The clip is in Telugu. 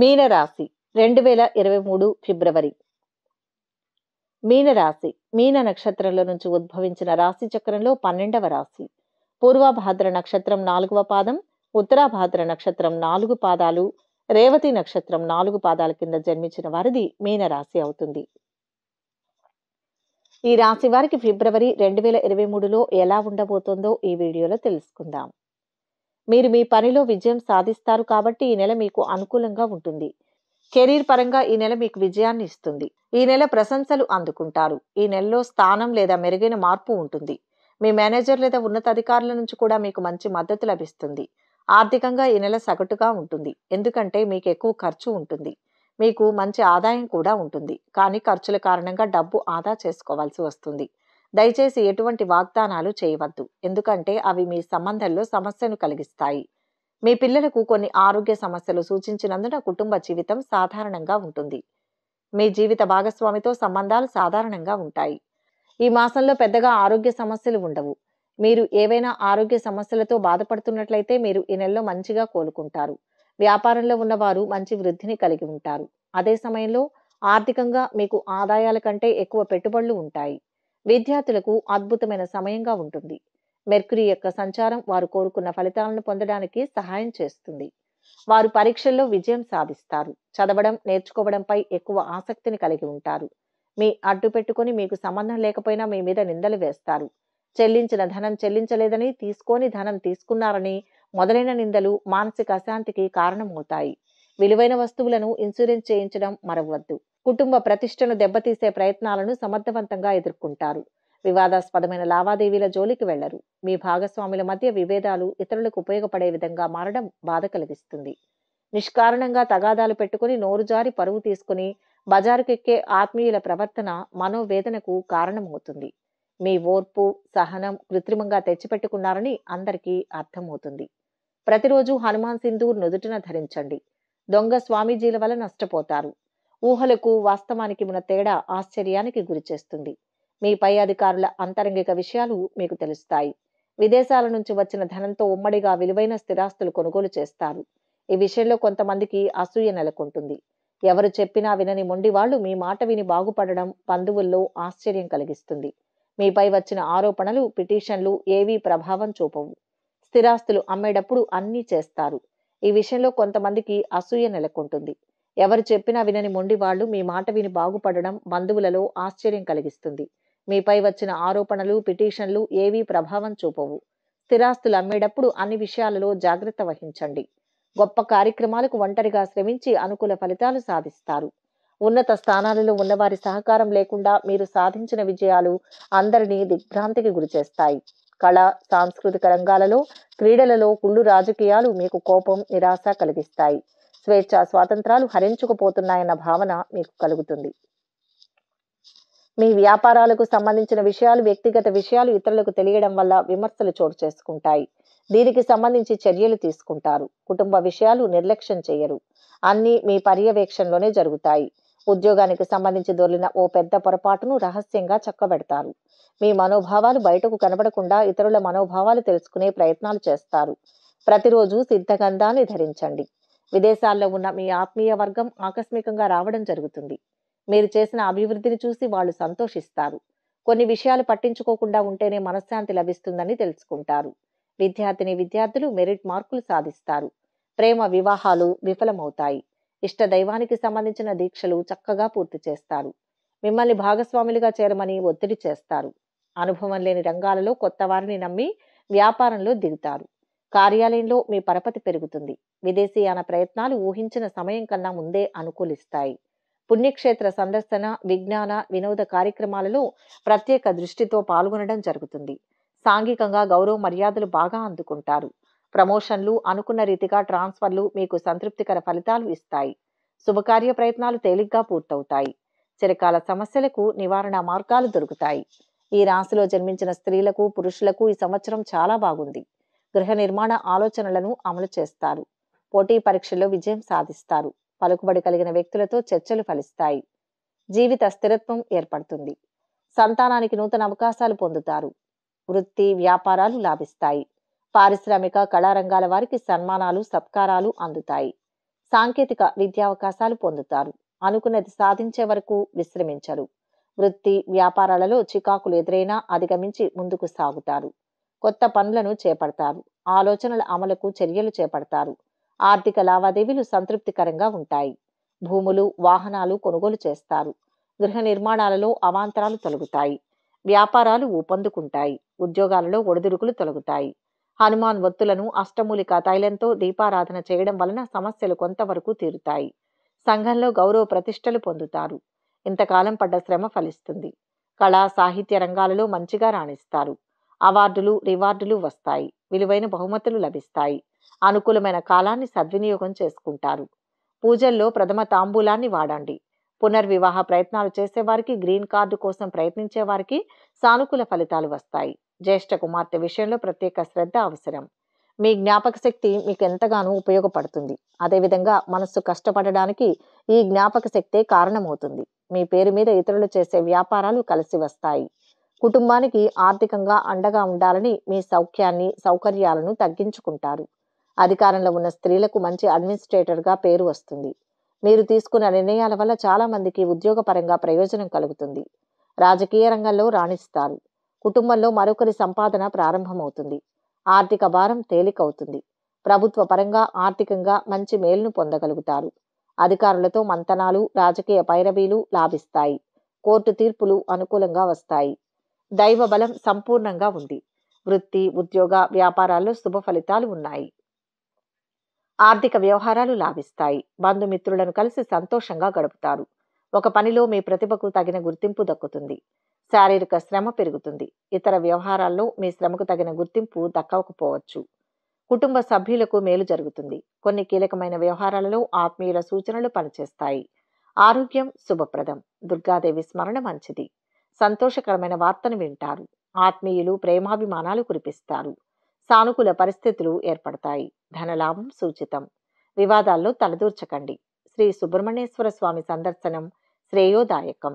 మీనరాశి రెండు వేల ఇరవై మూడు ఫిబ్రవరి మీనరాశి మీన నక్షత్రంలో నుంచి ఉద్భవించిన రాశి చక్రంలో పన్నెండవ రాశి పూర్వభాద్ర నక్షత్రం నాలుగవ పాదం ఉత్తరాభాద్ర నక్షత్రం నాలుగు పాదాలు రేవతి నక్షత్రం నాలుగు పాదాల కింద జన్మించిన వారిది మీనరాశి అవుతుంది ఈ రాశి వారికి ఫిబ్రవరి రెండు వేల ఇరవై మూడులో ఎలా ఉండబోతోందో ఈ వీడియోలో తెలుసుకుందాం మీరు మీ పనిలో విజయం సాధిస్తారు కాబట్టి ఈ నెల మీకు అనుకూలంగా ఉంటుంది కెరీర్ పరంగా ఈ నెల మీకు విజయాన్ని ఇస్తుంది ఈ నెల ప్రశంసలు అందుకుంటారు ఈ నెలలో స్థానం లేదా మెరుగైన మార్పు ఉంటుంది మీ మేనేజర్ లేదా ఉన్నతాధికారుల నుంచి కూడా మీకు మంచి మద్దతు లభిస్తుంది ఆర్థికంగా ఈ నెల సగటుగా ఉంటుంది ఎందుకంటే మీకు ఎక్కువ ఖర్చు ఉంటుంది మీకు మంచి ఆదాయం కూడా ఉంటుంది కానీ ఖర్చుల కారణంగా డబ్బు ఆదా చేసుకోవాల్సి వస్తుంది దయచేసి ఎటువంటి వాగ్దానాలు చేయవద్దు ఎందుకంటే అవి మీ సంబంధంలో సమస్యను కలిగిస్తాయి మీ పిల్లలకు కొన్ని ఆరోగ్య సమస్యలు సూచించినందున కుటుంబ జీవితం సాధారణంగా ఉంటుంది మీ జీవిత భాగస్వామితో సంబంధాలు సాధారణంగా ఉంటాయి ఈ మాసంలో పెద్దగా ఆరోగ్య సమస్యలు ఉండవు మీరు ఏవైనా ఆరోగ్య సమస్యలతో బాధపడుతున్నట్లయితే మీరు ఈ నెలలో మంచిగా కోలుకుంటారు వ్యాపారంలో ఉన్నవారు మంచి వృద్ధిని కలిగి ఉంటారు అదే సమయంలో ఆర్థికంగా మీకు ఆదాయాల కంటే ఎక్కువ పెట్టుబడులు ఉంటాయి విద్యార్థులకు అద్భుతమైన సమయంగా ఉంటుంది మెర్క్యూరీ యొక్క సంచారం వారు కోరుకున్న ఫలితాలను పొందడానికి సహాయం చేస్తుంది వారు పరీక్షల్లో విజయం సాధిస్తారు చదవడం నేర్చుకోవడంపై ఎక్కువ ఆసక్తిని కలిగి ఉంటారు మీ అడ్డు పెట్టుకుని మీకు సంబంధం లేకపోయినా మీ మీద నిందలు వేస్తారు చెల్లించిన ధనం చెల్లించలేదని తీసుకొని ధనం తీసుకున్నారని మొదలైన నిందలు మానసిక అశాంతికి కారణమవుతాయి విలువైన వస్తువులను ఇన్సూరెన్స్ చేయించడం మరవద్దు కుటుంబ ప్రతిష్టను దెబ్బతీసే ప్రయత్నాలను సమర్థవంతంగా ఎదుర్కొంటారు వివాదాస్పదమైన లావాదేవీల జోలికి వెళ్లరు మీ భాగస్వాముల మధ్య విభేదాలు ఇతరులకు ఉపయోగపడే విధంగా మారడం బాధ కలిగిస్తుంది నిష్కారణంగా తగాదాలు పెట్టుకుని నోరుజారి పరువు తీసుకుని బజారుకెక్కే ఆత్మీయుల ప్రవర్తన మనోవేదనకు కారణమవుతుంది మీ ఓర్పు సహనం కృత్రిమంగా తెచ్చిపెట్టుకున్నారని అందరికీ అర్థమవుతుంది ప్రతిరోజు హనుమాన్ సింధూర్ నుదుటిన ధరించండి దొంగ స్వామీజీల వల్ల నష్టపోతారు ఊహలకు వాస్తవానికి ఉన్న తేడా ఆశ్చర్యానికి గురిచేస్తుంది మీ పై అధికారుల అంతరంగిక విషయాలు మీకు తెలుస్తాయి విదేశాల నుంచి వచ్చిన ధనంతో ఉమ్మడిగా విలువైన స్థిరాస్తులు కొనుగోలు చేస్తారు ఈ విషయంలో కొంతమందికి అసూయ నెలకొంటుంది ఎవరు చెప్పినా వినని మొండి మీ మాట విని బాగుపడడం బంధువుల్లో ఆశ్చర్యం కలిగిస్తుంది మీపై వచ్చిన ఆరోపణలు పిటిషన్లు ఏవీ ప్రభావం చూపవు స్థిరాస్తులు అమ్మేటప్పుడు అన్నీ చేస్తారు ఈ విషయంలో కొంతమందికి అసూయ నెలకొంటుంది ఎవరు చెప్పినా వినని మొండి వాళ్ళు మీ మాట విని బాగుపడడం బంధువులలో ఆశ్చర్యం కలిగిస్తుంది మీపై వచ్చిన ఆరోపణలు పిటిషన్లు ఏవీ ప్రభావం చూపవు స్థిరాస్తులు అమ్మేటప్పుడు అన్ని విషయాలలో జాగ్రత్త వహించండి గొప్ప కార్యక్రమాలకు ఒంటరిగా శ్రమించి అనుకూల ఫలితాలు సాధిస్తారు ఉన్నత స్థానాలలో ఉన్నవారి సహకారం లేకుండా మీరు సాధించిన విజయాలు అందరినీ దిగ్భ్రాంతికి గురిచేస్తాయి కళ సాంస్కృతిక రంగాలలో క్రీడలలో కుళ్ళు రాజకీయాలు మీకు కోపం నిరాశ కలిగిస్తాయి స్వేచ్ఛ స్వాతంత్రాలు హరించుకుపోతున్నాయన్న భావన మీకు కలుగుతుంది మీ వ్యాపారాలకు సంబంధించిన విషయాలు వ్యక్తిగత విషయాలు ఇతరులకు తెలియడం వల్ల విమర్శలు చోటు చేసుకుంటాయి దీనికి సంబంధించి చర్యలు తీసుకుంటారు కుటుంబ విషయాలు నిర్లక్ష్యం చేయరు అన్నీ మీ పర్యవేక్షణలోనే జరుగుతాయి ఉద్యోగానికి సంబంధించి దొర్లిన ఓ పెద్ద పొరపాటును రహస్యంగా చక్కబెడతారు మీ మనోభావాలు బయటకు కనబడకుండా ఇతరుల మనోభావాలు తెలుసుకునే ప్రయత్నాలు చేస్తారు ప్రతిరోజు సిద్ధగంధాన్ని ధరించండి విదేశాల్లో ఉన్న మీ ఆత్మీయ వర్గం ఆకస్మికంగా రావడం జరుగుతుంది మీరు చేసిన అభివృద్ధిని చూసి వాళ్ళు సంతోషిస్తారు కొన్ని విషయాలు పట్టించుకోకుండా ఉంటేనే మనశ్శాంతి లభిస్తుందని తెలుసుకుంటారు విద్యార్థిని విద్యార్థులు మెరిట్ మార్కులు సాధిస్తారు ప్రేమ వివాహాలు విఫలమవుతాయి ఇష్ట దైవానికి సంబంధించిన దీక్షలు చక్కగా పూర్తి చేస్తారు మిమ్మల్ని భాగస్వాములుగా చేరమని ఒత్తిడి చేస్తారు అనుభవం లేని రంగాలలో కొత్త వారిని నమ్మి వ్యాపారంలో దిగుతారు కార్యాలయంలో మీ పరపతి పెరుగుతుంది విదేశీయాన ప్రయత్నాలు ఊహించిన సమయం కన్నా ముందే అనుకూలిస్తాయి పుణ్యక్షేత్ర సందర్శన విజ్ఞాన వినోద కార్యక్రమాలలో ప్రత్యేక దృష్టితో పాల్గొనడం జరుగుతుంది సాంఘికంగా గౌరవ మర్యాదలు బాగా అందుకుంటారు ప్రమోషన్లు అనుకున్న రీతిగా ట్రాన్స్ఫర్లు మీకు సంతృప్తికర ఫలితాలు ఇస్తాయి శుభకార్య ప్రయత్నాలు తేలిగ్గా పూర్తవుతాయి చిరకాల సమస్యలకు నివారణ మార్గాలు దొరుకుతాయి ఈ రాశిలో జన్మించిన స్త్రీలకు పురుషులకు ఈ సంవత్సరం చాలా బాగుంది గృహ నిర్మాణ ఆలోచనలను అమలు చేస్తారు పోటీ పరీక్షల్లో విజయం సాధిస్తారు పలుకుబడి కలిగిన వ్యక్తులతో చర్చలు ఫలిస్తాయి జీవిత స్థిరత్వం ఏర్పడుతుంది సంతానానికి నూతన అవకాశాలు పొందుతారు వృత్తి వ్యాపారాలు లాభిస్తాయి పారిశ్రామిక కళారంగాల వారికి సన్మానాలు సత్కారాలు అందుతాయి సాంకేతిక విద్యావకాశాలు పొందుతారు అనుకున్నది సాధించే వరకు విశ్రమించరు వృత్తి వ్యాపారాలలో చికాకులు ఎదురైనా అధిగమించి ముందుకు సాగుతారు కొత్త పనులను చేపడతారు ఆలోచనల అమలుకు చర్యలు చేపడతారు ఆర్థిక లావాదేవీలు సంతృప్తికరంగా ఉంటాయి భూములు వాహనాలు కొనుగోలు చేస్తారు గృహ నిర్మాణాలలో అవాంతరాలు తొలగుతాయి వ్యాపారాలు ఊపందుకుంటాయి ఉద్యోగాలలో ఒడిదుడుకులు తొలగుతాయి హనుమాన్ వత్తులను అష్టమూలిక తైలంతో దీపారాధన చేయడం వలన సమస్యలు కొంతవరకు తీరుతాయి సంఘంలో గౌరవ ప్రతిష్టలు పొందుతారు ఇంతకాలం పడ్డ శ్రమ ఫలిస్తుంది కళా సాహిత్య రంగాలలో మంచిగా రాణిస్తారు అవార్డులు రివార్డులు వస్తాయి విలువైన బహుమతులు లభిస్తాయి అనుకూలమైన కాలాన్ని సద్వినియోగం చేసుకుంటారు పూజల్లో ప్రథమ తాంబూలాన్ని వాడండి పునర్వివాహ ప్రయత్నాలు చేసేవారికి గ్రీన్ కార్డు కోసం ప్రయత్నించేవారికి సానుకూల ఫలితాలు వస్తాయి జ్యేష్ఠ కుమార్తె విషయంలో ప్రత్యేక శ్రద్ధ అవసరం మీ జ్ఞాపక శక్తి మీకు ఎంతగానో ఉపయోగపడుతుంది అదేవిధంగా మనస్సు కష్టపడడానికి ఈ జ్ఞాపక శక్తే కారణమవుతుంది మీ పేరు మీద ఇతరులు చేసే వ్యాపారాలు కలిసి వస్తాయి కుటుంబానికి ఆర్థికంగా అండగా ఉండాలని మీ సౌఖ్యాన్ని సౌకర్యాలను తగ్గించుకుంటారు అధికారంలో ఉన్న స్త్రీలకు మంచి అడ్మినిస్ట్రేటర్గా పేరు వస్తుంది మీరు తీసుకున్న నిర్ణయాల వల్ల చాలా మందికి ఉద్యోగపరంగా ప్రయోజనం కలుగుతుంది రాజకీయ రంగంలో రాణిస్తారు కుటుంబంలో మరొకరి సంపాదన ప్రారంభమవుతుంది ఆర్థిక భారం తేలికవుతుంది ప్రభుత్వ పరంగా ఆర్థికంగా మంచి మేలును పొందగలుగుతారు అధికారులతో మంతనాలు రాజకీయ పైరవీలు లాభిస్తాయి కోర్టు తీర్పులు అనుకూలంగా వస్తాయి దైవ బలం సంపూర్ణంగా ఉంది వృత్తి ఉద్యోగ వ్యాపారాల్లో శుభ ఫలితాలు ఉన్నాయి ఆర్థిక వ్యవహారాలు లాభిస్తాయి బంధుమిత్రులను కలిసి సంతోషంగా గడుపుతారు ఒక పనిలో మీ ప్రతిభకు తగిన గుర్తింపు దక్కుతుంది శారీరక శ్రమ పెరుగుతుంది ఇతర వ్యవహారాల్లో మీ శ్రమకు తగిన గుర్తింపు దక్కకపోవచ్చు కుటుంబ సభ్యులకు మేలు జరుగుతుంది కొన్ని కీలకమైన వ్యవహారాలలో ఆత్మీయుల సూచనలు పనిచేస్తాయి ఆరోగ్యం శుభప్రదం దుర్గాదేవి స్మరణ మంచిది సంతోషకరమైన వార్తను వింటారు ఆత్మీయులు ప్రేమాభిమానాలు కురిపిస్తారు సానుకూల పరిస్థితులు ఏర్పడతాయి ధనలాభం సూచితం వివాదాల్లో తలదూర్చకండి శ్రీ సుబ్రహ్మణ్యేశ్వర స్వామి సందర్శనం శ్రేయోదాయకం